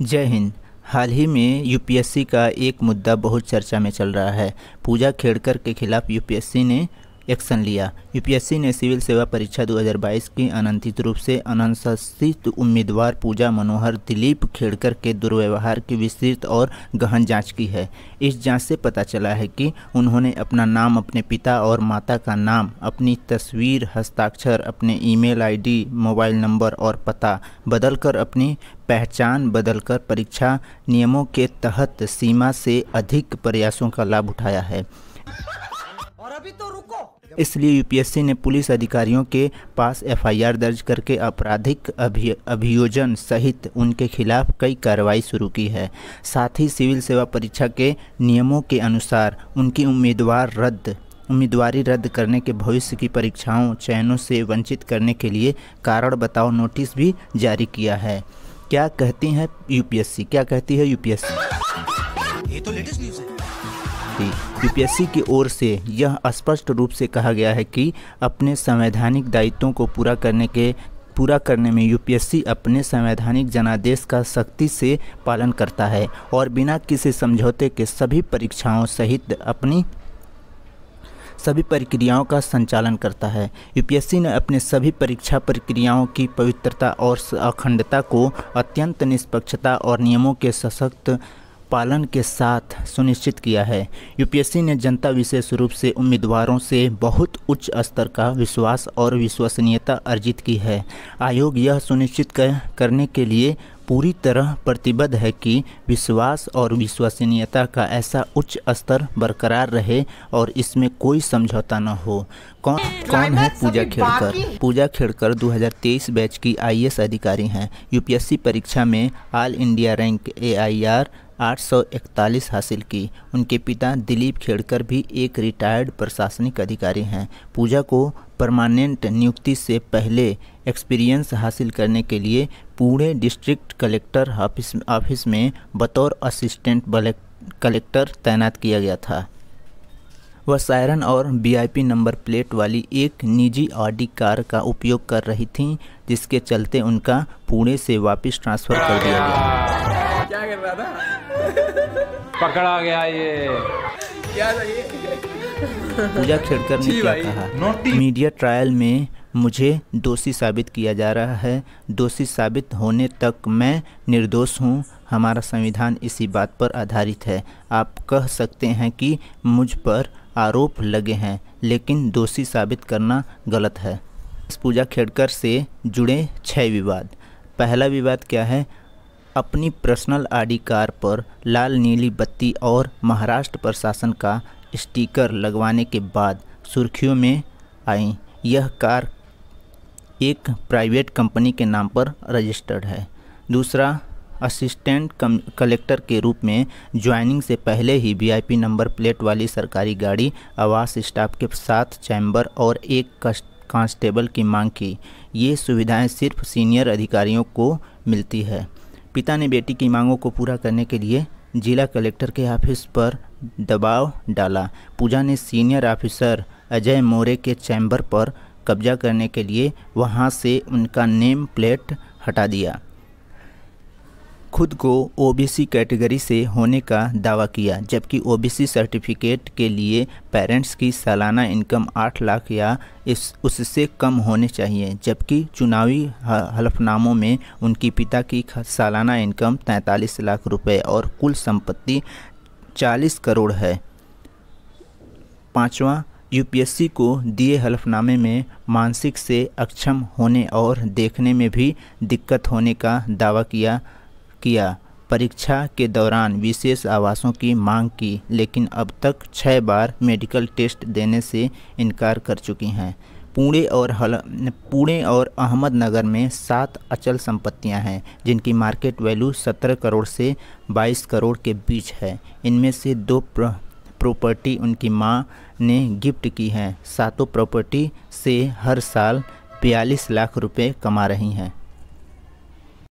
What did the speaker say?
जय हिंद हाल ही में यूपीएससी का एक मुद्दा बहुत चर्चा में चल रहा है पूजा खेड़कर के खिलाफ यूपीएससी ने एक्शन लिया यूपीएससी ने सिविल सेवा परीक्षा 2022 की अनंतित रूप से अनुशासित उम्मीदवार पूजा मनोहर दिलीप खेड़कर के दुर्व्यवहार की विस्तृत और गहन जांच की है इस जांच से पता चला है कि उन्होंने अपना नाम अपने पिता और माता का नाम अपनी तस्वीर हस्ताक्षर अपने ईमेल आईडी मोबाइल नंबर और पता बदलकर अपनी पहचान बदलकर परीक्षा नियमों के तहत सीमा से अधिक प्रयासों का लाभ उठाया है और अभी तो रुको इसलिए यूपीएससी ने पुलिस अधिकारियों के पास एफआईआर दर्ज करके आपराधिक अभि अभियोजन सहित उनके खिलाफ कई कार्रवाई शुरू की है साथ ही सिविल सेवा परीक्षा के नियमों के अनुसार उनकी उम्मीदवार रद्द उम्मीदवारी रद्द करने के भविष्य की परीक्षाओं चयनों से वंचित करने के लिए कारण बताओ नोटिस भी जारी किया है क्या कहती है यूपीएससी क्या कहती है यूपीएससी ये तो लेटेस्ट न्यूज़ है थी यूपीएससी की ओर से यह स्पष्ट रूप से कहा गया है कि अपने संवैधानिक दायित्वों को पूरा करने के पूरा करने में यूपीएससी अपने संवैधानिक जनादेश का सख्ती से पालन करता है और बिना किसी समझौते के सभी परीक्षाओं सहित अपनी सभी प्रक्रियाओं का संचालन करता है यूपीएससी ने अपने सभी परीक्षा प्रक्रियाओं की पवित्रता और अखंडता को अत्यंत निष्पक्षता और नियमों के सशक्त पालन के साथ सुनिश्चित किया है यूपीएससी ने जनता विशेष रूप से उम्मीदवारों से बहुत उच्च स्तर का विश्वास और विश्वसनीयता अर्जित की है आयोग यह सुनिश्चित करने के लिए पूरी तरह प्रतिबद्ध है कि विश्वास और विश्वसनीयता का ऐसा उच्च स्तर बरकरार रहे और इसमें कोई समझौता न हो कौन कौन है पूजा खेड़कर पूजा खेड़कर 2023 बैच की आईएएस अधिकारी हैं यूपीएससी परीक्षा में ऑल इंडिया रैंक एआईआर 841 हासिल की उनके पिता दिलीप खेड़कर भी एक रिटायर्ड प्रशासनिक अधिकारी हैं पूजा को परमानेंट नियुक्ति से पहले एक्सपीरियंस हासिल करने के लिए पूरे डिस्ट्रिक्ट कलेक्टर ऑफिस ऑफिस में बतौर असिस्टेंट कलेक्टर तैनात किया गया था वह सायरन और बीआईपी नंबर प्लेट वाली एक निजी ऑडी कार का उपयोग कर रही थीं जिसके चलते उनका पुणे से वापस ट्रांसफर कर दिया गया क्या कर रहा था पकड़ा गया ये पूजा खेड़कर ने क्या कहा मीडिया ट्रायल में मुझे दोषी साबित किया जा रहा है दोषी साबित होने तक मैं निर्दोष हूँ हमारा संविधान इसी बात पर आधारित है आप कह सकते हैं कि मुझ पर आरोप लगे हैं लेकिन दोषी साबित करना गलत है इस पूजा खेड़कर से जुड़े छः विवाद पहला विवाद क्या है अपनी पर्सनल आईडी कार पर लाल नीली बत्ती और महाराष्ट्र प्रशासन का स्टिकर लगवाने के बाद सुर्खियों में आई यह कार एक प्राइवेट कंपनी के नाम पर रजिस्टर्ड है दूसरा असिस्टेंट कलेक्टर के रूप में ज्वाइनिंग से पहले ही वीआईपी नंबर प्लेट वाली सरकारी गाड़ी आवास स्टाफ के साथ चैम्बर और एक कांस्टेबल की मांग की ये सुविधाएं सिर्फ सीनियर अधिकारियों को मिलती है पिता ने बेटी की मांगों को पूरा करने के लिए जिला कलेक्टर के ऑफिस पर दबाव डाला पूजा ने सीनियर ऑफिसर अजय मोरे के चैम्बर पर कब्जा करने के लिए वहां से उनका नेम प्लेट हटा दिया खुद को ओबीसी कैटेगरी से होने का दावा किया जबकि ओबीसी सर्टिफिकेट के लिए पेरेंट्स की सालाना इनकम आठ लाख या इस उससे कम होने चाहिए जबकि चुनावी हलफनामों में उनकी पिता की सालाना इनकम तैंतालीस लाख रुपए और कुल संपत्ति चालीस करोड़ है पाँचवा यूपीएससी को दिए हलफनामे में मानसिक से अक्षम होने और देखने में भी दिक्कत होने का दावा किया किया परीक्षा के दौरान विशेष आवासों की मांग की लेकिन अब तक छः बार मेडिकल टेस्ट देने से इनकार कर चुकी हैं पुणे और हल पुणे और अहमदनगर में सात अचल संपत्तियां हैं जिनकी मार्केट वैल्यू 17 करोड़ से 22 करोड़ के बीच है इनमें से दो प्रॉपर्टी उनकी मां ने गिफ्ट की हैं सातों प्रॉपर्टी से हर साल बयालीस लाख रुपए कमा रही हैं